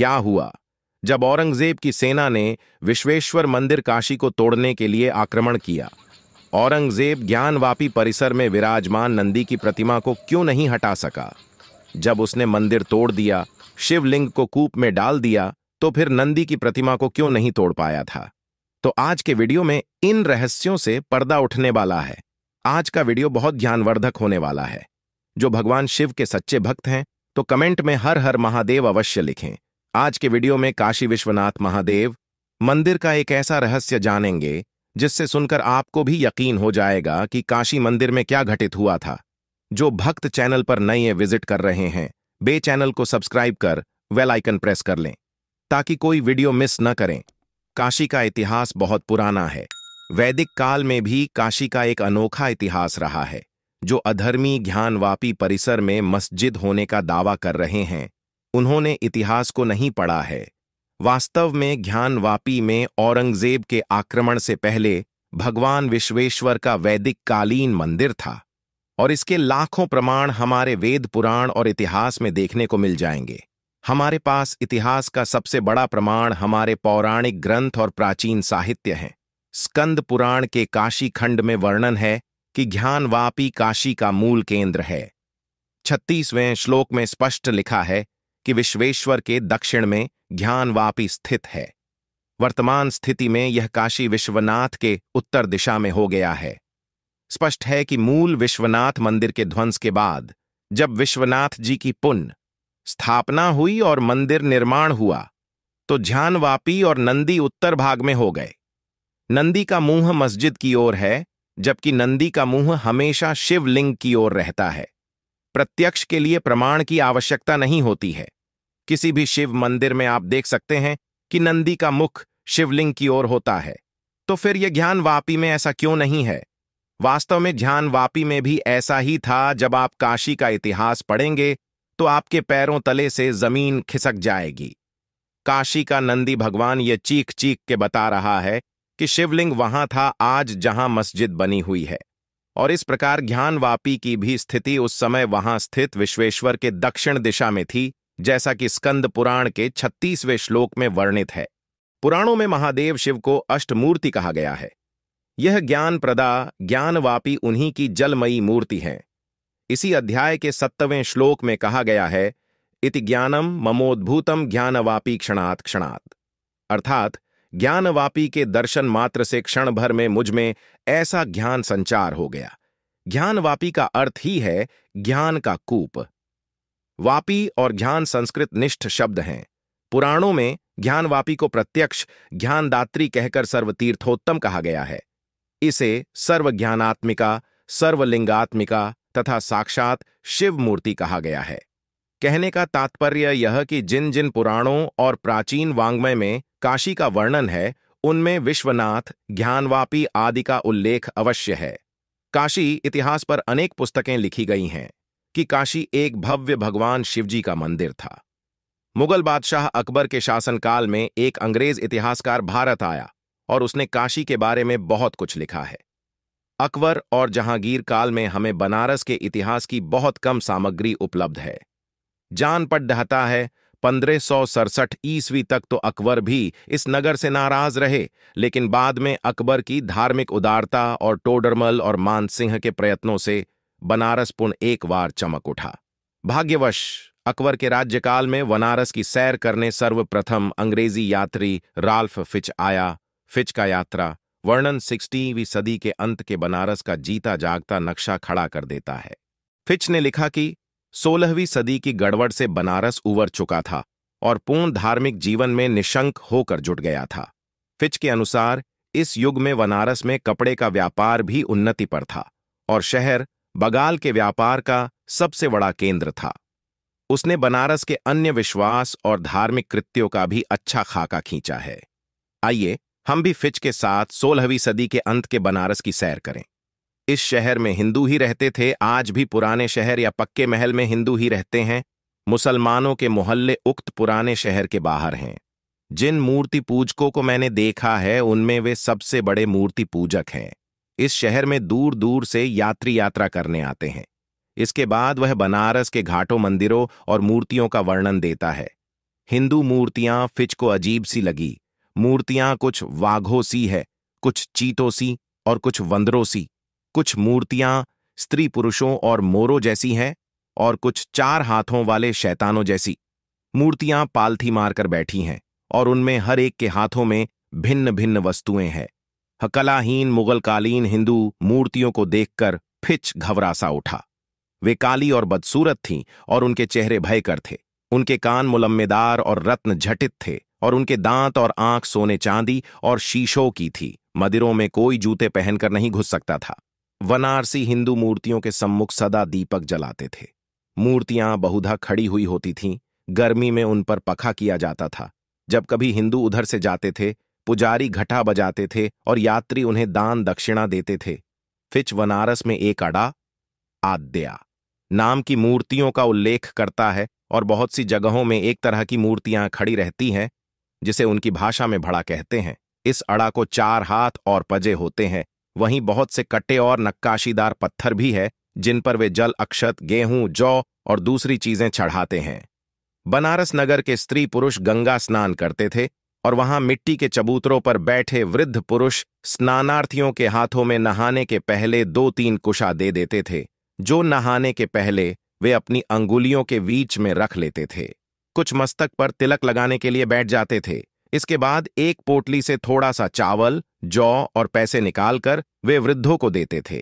क्या हुआ जब औरंगजेब की सेना ने विश्वेश्वर मंदिर काशी को तोड़ने के लिए आक्रमण किया औरंगजेब ज्ञानवापी परिसर में विराजमान नंदी की प्रतिमा को क्यों नहीं हटा सका जब उसने मंदिर तोड़ दिया शिवलिंग को कूप में डाल दिया तो फिर नंदी की प्रतिमा को क्यों नहीं तोड़ पाया था तो आज के वीडियो में इन रहस्यों से पर्दा उठने वाला है आज का वीडियो बहुत ज्ञानवर्धक होने वाला है जो भगवान शिव के सच्चे भक्त हैं तो कमेंट में हर हर महादेव अवश्य लिखें आज के वीडियो में काशी विश्वनाथ महादेव मंदिर का एक ऐसा रहस्य जानेंगे जिससे सुनकर आपको भी यकीन हो जाएगा कि काशी मंदिर में क्या घटित हुआ था जो भक्त चैनल पर नए विजिट कर रहे हैं बे चैनल को सब्सक्राइब कर वेल आइकन प्रेस कर लें ताकि कोई वीडियो मिस न करें काशी का इतिहास बहुत पुराना है वैदिक काल में भी काशी का एक अनोखा इतिहास रहा है जो अधर्मी ज्ञानवापी परिसर में मस्जिद होने का दावा कर रहे हैं उन्होंने इतिहास को नहीं पढ़ा है वास्तव में ज्ञानवापी में औरंगजेब के आक्रमण से पहले भगवान विश्वेश्वर का वैदिक कालीन मंदिर था और इसके लाखों प्रमाण हमारे वेद पुराण और इतिहास में देखने को मिल जाएंगे हमारे पास इतिहास का सबसे बड़ा प्रमाण हमारे पौराणिक ग्रंथ और प्राचीन साहित्य हैं स्कंद पुराण के काशी खंड में वर्णन है कि ज्ञानवापी काशी का मूल केंद्र है छत्तीसवें श्लोक में स्पष्ट लिखा है कि विश्वेश्वर के दक्षिण में ज्ञानवापी स्थित है वर्तमान स्थिति में यह काशी विश्वनाथ के उत्तर दिशा में हो गया है स्पष्ट है कि मूल विश्वनाथ मंदिर के ध्वंस के बाद जब विश्वनाथ जी की पुण्य स्थापना हुई और मंदिर निर्माण हुआ तो झानवापी और नंदी उत्तर भाग में हो गए नंदी का मुंह मस्जिद की ओर है जबकि नंदी का मुंह हमेशा शिवलिंग की ओर रहता है प्रत्यक्ष के लिए प्रमाण की आवश्यकता नहीं होती है किसी भी शिव मंदिर में आप देख सकते हैं कि नंदी का मुख शिवलिंग की ओर होता है तो फिर यह ज्ञान वापी में ऐसा क्यों नहीं है वास्तव में ध्यान वापी में भी ऐसा ही था जब आप काशी का इतिहास पढ़ेंगे तो आपके पैरों तले से जमीन खिसक जाएगी काशी का नंदी भगवान यह चीख चीख के बता रहा है कि शिवलिंग वहां था आज जहां मस्जिद बनी हुई है और इस प्रकार ज्ञानवापी की भी स्थिति उस समय वहां स्थित विश्वेश्वर के दक्षिण दिशा में थी जैसा कि स्कंद पुराण के छत्तीसवें श्लोक में वर्णित है पुराणों में महादेव शिव को अष्टमूर्ति कहा गया है यह ज्ञान प्रदा ज्ञानवापी उन्हीं की जलमयी मूर्ति है इसी अध्याय के सत्तवें श्लोक में कहा गया है इति ज्ञानम ममोद्भूतम ज्ञानवापी क्षणात् क्षणात् अर्थात ज्ञानवापी के दर्शन मात्र से क्षण भर में मुझ में ऐसा ज्ञान संचार हो गया ज्ञानवापी का अर्थ ही है ज्ञान का कूप वापी और ज्ञान संस्कृत निष्ठ शब्द हैं पुराणों में ज्ञानवापी को प्रत्यक्ष ज्ञानदात्री कहकर सर्वतीर्थोत्तम कहा गया है इसे सर्वज्ञानात्मिका सर्वलिंगात्मिका तथा साक्षात शिव मूर्ति कहा गया है कहने का तात्पर्य यह कि जिन जिन पुराणों और प्राचीन वांग्मय में काशी का वर्णन है उनमें विश्वनाथ ज्ञानवापी आदि का उल्लेख अवश्य है काशी इतिहास पर अनेक पुस्तकें लिखी गई हैं कि काशी एक भव्य भगवान शिवजी का मंदिर था मुगल बादशाह अकबर के शासनकाल में एक अंग्रेज इतिहासकार भारत आया और उसने काशी के बारे में बहुत कुछ लिखा है अकबर और जहांगीर काल में हमें बनारस के इतिहास की बहुत कम सामग्री उपलब्ध है जान पट डहता है पंद्रह ईस्वी तक तो अकबर भी इस नगर से नाराज रहे लेकिन बाद में अकबर की धार्मिक उदारता और टोडरमल और मानसिंह के प्रयत्नों से बनारस पुनः एक बार चमक उठा भाग्यवश अकबर के राज्यकाल में बनारस की सैर करने सर्वप्रथम अंग्रेजी यात्री राल्फ फिच आया फिच का यात्रा वर्णन सिक्सटीवीं सदी के अंत के बनारस का जीता जागता नक्शा खड़ा कर देता है फिच ने लिखा कि सोलहवीं सदी की गड़बड़ से बनारस उवर चुका था और पूर्ण धार्मिक जीवन में निशंक होकर जुट गया था फिच के अनुसार इस युग में बनारस में कपड़े का व्यापार भी उन्नति पर था और शहर बगाल के व्यापार का सबसे बड़ा केंद्र था उसने बनारस के अन्य विश्वास और धार्मिक कृत्यों का भी अच्छा खाका खींचा है आइए हम भी फिच के साथ सोलहवीं सदी के अंत के बनारस की सैर करें इस शहर में हिंदू ही रहते थे आज भी पुराने शहर या पक्के महल में हिंदू ही रहते हैं मुसलमानों के मोहल्ले उक्त पुराने शहर के बाहर हैं जिन मूर्ति पूजकों को मैंने देखा है उनमें वे सबसे बड़े मूर्ति पूजक हैं इस शहर में दूर दूर से यात्री यात्रा करने आते हैं इसके बाद वह बनारस के घाटों मंदिरों और मूर्तियों का वर्णन देता है हिंदू मूर्तियां फिच को अजीब सी लगी मूर्तियां कुछ वाघों सी है कुछ चीतों सी और कुछ वंदरों सी कुछ मूर्तियां स्त्री पुरुषों और मोरों जैसी हैं और कुछ चार हाथों वाले शैतानों जैसी मूर्तियां पालथी मारकर बैठी हैं और उनमें हर एक के हाथों में भिन्न भिन्न वस्तुएं हैं हकलाहीन मुगलकालीन हिंदू मूर्तियों को देखकर फिच घबरासा उठा वे काली और बदसूरत थीं और उनके चेहरे भयकर थे उनके कान मुलम्मेदार और रत्न झटित थे और उनके दांत और आंख सोने चांदी और शीशों की थी मदिरों में कोई जूते पहनकर नहीं घुस सकता था वनारसी हिंदू मूर्तियों के सम्मुख सदा दीपक जलाते थे मूर्तियां बहुधा खड़ी हुई होती थीं गर्मी में उन पर पखा किया जाता था जब कभी हिंदू उधर से जाते थे पुजारी घटा बजाते थे और यात्री उन्हें दान दक्षिणा देते थे फिच वनारस में एक अड़ा आद्या नाम की मूर्तियों का उल्लेख करता है और बहुत सी जगहों में एक तरह की मूर्तियां खड़ी रहती हैं जिसे उनकी भाषा में भड़ा कहते हैं इस अड़ा को चार हाथ और पजे होते हैं वहीं बहुत से कट्टे और नक्काशीदार पत्थर भी है जिन पर वे जल अक्षत गेहूं जौ और दूसरी चीजें चढ़ाते हैं बनारस नगर के स्त्री पुरुष गंगा स्नान करते थे और वहां मिट्टी के चबूतरों पर बैठे वृद्ध पुरुष स्नानार्थियों के हाथों में नहाने के पहले दो तीन कुशा दे देते थे जो नहाने के पहले वे अपनी अंगुलियों के बीच में रख लेते थे कुछ मस्तक पर तिलक लगाने के लिए बैठ जाते थे इसके बाद एक पोटली से थोड़ा सा चावल जौ और पैसे निकालकर वे वृद्धों को देते थे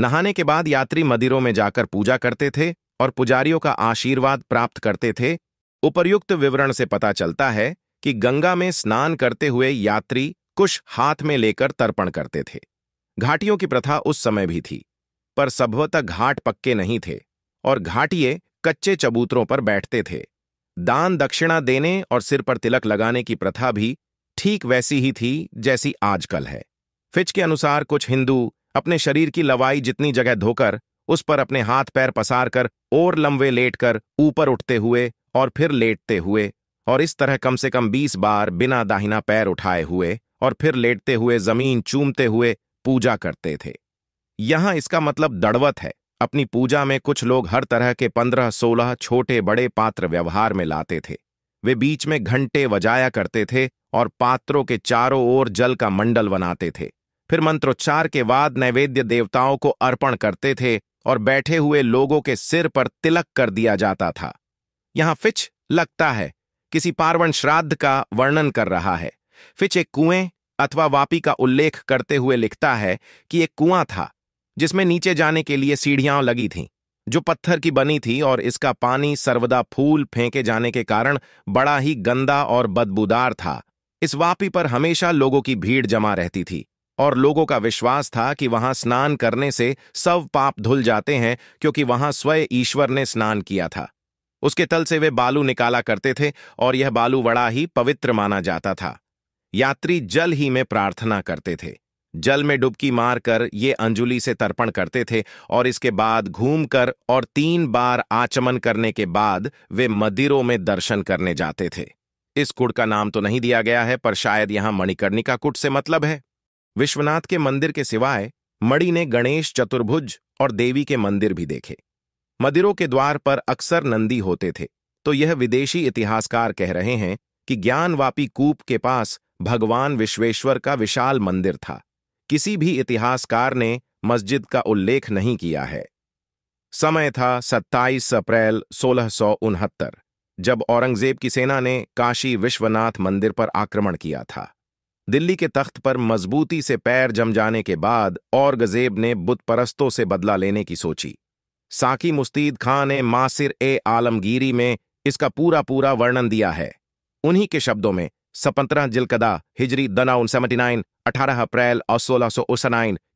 नहाने के बाद यात्री मंदिरों में जाकर पूजा करते थे और पुजारियों का आशीर्वाद प्राप्त करते थे उपर्युक्त विवरण से पता चलता है कि गंगा में स्नान करते हुए यात्री कुछ हाथ में लेकर तर्पण करते थे घाटियों की प्रथा उस समय भी थी पर सभवतः घाट पक्के नहीं थे और घाटिए कच्चे चबूतरों पर बैठते थे दान दक्षिणा देने और सिर पर तिलक लगाने की प्रथा भी ठीक वैसी ही थी जैसी आजकल है फिच के अनुसार कुछ हिंदू अपने शरीर की लवाई जितनी जगह धोकर उस पर अपने हाथ पैर पसार कर और लंबे लेटकर ऊपर उठते हुए और फिर लेटते हुए और इस तरह कम से कम बीस बार बिना दाहिना पैर उठाए हुए और फिर लेटते हुए जमीन चूमते हुए पूजा करते थे यहां इसका मतलब दड़वत है अपनी पूजा में कुछ लोग हर तरह के पंद्रह सोलह छोटे बड़े पात्र व्यवहार में लाते थे वे बीच में घंटे बजाया करते थे और पात्रों के चारों ओर जल का मंडल बनाते थे फिर मंत्रोच्चार के बाद नैवेद्य देवताओं को अर्पण करते थे और बैठे हुए लोगों के सिर पर तिलक कर दिया जाता था यहां फिच लगता है किसी पार्वण श्राद्ध का वर्णन कर रहा है फिच एक कुएं अथवा वापी का उल्लेख करते हुए लिखता है कि एक कुआं था जिसमें नीचे जाने के लिए सीढ़ियां लगी थीं जो पत्थर की बनी थी और इसका पानी सर्वदा फूल फेंके जाने के कारण बड़ा ही गंदा और बदबूदार था इस वापी पर हमेशा लोगों की भीड़ जमा रहती थी और लोगों का विश्वास था कि वहां स्नान करने से सब पाप धुल जाते हैं क्योंकि वहां स्वयं ईश्वर ने स्नान किया था उसके तल से वे बालू निकाला करते थे और यह बालू बड़ा ही पवित्र माना जाता था यात्री जल ही में प्रार्थना करते थे जल में डुबकी मारकर ये अंजुली से तर्पण करते थे और इसके बाद घूमकर और तीन बार आचमन करने के बाद वे मंदिरों में दर्शन करने जाते थे इस कुट का नाम तो नहीं दिया गया है पर शायद यहां मणिकर्णिका कुट से मतलब है विश्वनाथ के मंदिर के सिवाय मणि ने गणेश चतुर्भुज और देवी के मंदिर भी देखे मंदिरों के द्वार पर अक्सर नंदी होते थे तो यह विदेशी इतिहासकार कह रहे हैं कि ज्ञानवापी कूप के पास भगवान विश्वेश्वर का विशाल मंदिर था किसी भी इतिहासकार ने मस्जिद का उल्लेख नहीं किया है समय था 27 अप्रैल सोलह जब औरंगजेब की सेना ने काशी विश्वनाथ मंदिर पर आक्रमण किया था दिल्ली के तख्त पर मजबूती से पैर जम जाने के बाद औरंगजेब ने बुत परस्तों से बदला लेने की सोची साकी मुस्तीद खां ने मासिर ए आलमगीरी में इसका पूरा पूरा वर्णन दिया है उन्हीं के शब्दों में सपंतरा जिलकदा हिजरी दना उन सेवेंटी नाइन अठारह अप्रैल और सोलह सौ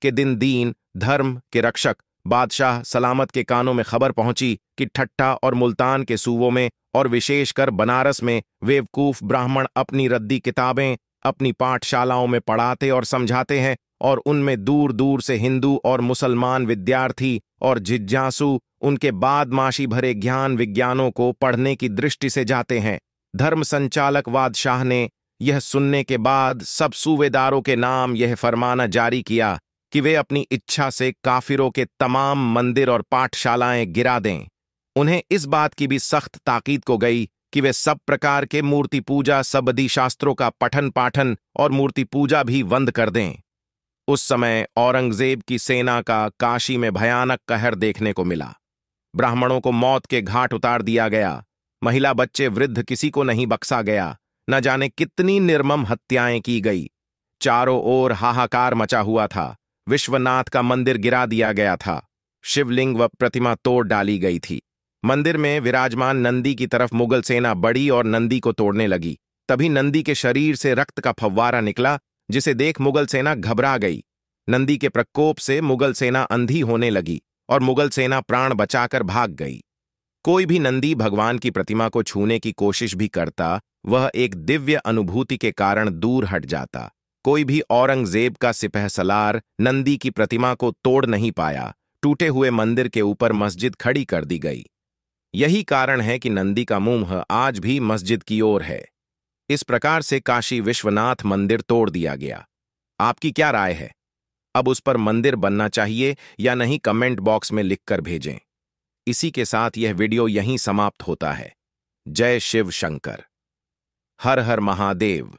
के दिन दीन धर्म के रक्षक बादशाह सलामत के कानों में खबर पहुंची कि ठट्ठा और मुल्तान के सूबों में और विशेषकर बनारस में वेवकूफ ब्राह्मण अपनी रद्दी किताबें अपनी पाठशालाओं में पढ़ाते और समझाते हैं और उनमें दूर दूर से हिंदू और मुसलमान विद्यार्थी और जिज्ञासु उनके बादमाशी भरे ज्ञान विज्ञानों को पढ़ने की दृष्टि से जाते हैं धर्म संचालक वादशाह ने यह सुनने के बाद सब सूबेदारों के नाम यह फरमाना जारी किया कि वे अपनी इच्छा से काफिरों के तमाम मंदिर और पाठशालाएं गिरा दें उन्हें इस बात की भी सख्त ताकीद को गई कि वे सब प्रकार के मूर्ति पूजा सबदी शास्त्रों का पठन पाठन और मूर्ति पूजा भी बंद कर दें उस समय औरंगजेब की सेना का काशी में भयानक कहर देखने को मिला ब्राह्मणों को मौत के घाट उतार दिया गया महिला बच्चे वृद्ध किसी को नहीं बक्सा गया न जाने कितनी निर्मम हत्याएं की गई चारों ओर हाहाकार मचा हुआ था विश्वनाथ का मंदिर गिरा दिया गया था शिवलिंग व प्रतिमा तोड़ डाली गई थी मंदिर में विराजमान नंदी की तरफ मुगल सेना बड़ी और नंदी को तोड़ने लगी तभी नंदी के शरीर से रक्त का फव्वारा निकला जिसे देख मुगल सेना घबरा गई नंदी के प्रकोप से मुगल सेना अंधी होने लगी और मुगल सेना प्राण बचाकर भाग गई कोई भी नंदी भगवान की प्रतिमा को छूने की कोशिश भी करता वह एक दिव्य अनुभूति के कारण दूर हट जाता कोई भी औरंगजेब का सिपह सलार नंदी की प्रतिमा को तोड़ नहीं पाया टूटे हुए मंदिर के ऊपर मस्जिद खड़ी कर दी गई यही कारण है कि नंदी का मुंह आज भी मस्जिद की ओर है इस प्रकार से काशी विश्वनाथ मंदिर तोड़ दिया गया आपकी क्या राय है अब उस पर मंदिर बनना चाहिए या नहीं कमेंट बॉक्स में लिखकर भेजें इसी के साथ यह वीडियो यहीं समाप्त होता है जय शिव शंकर हर हर महादेव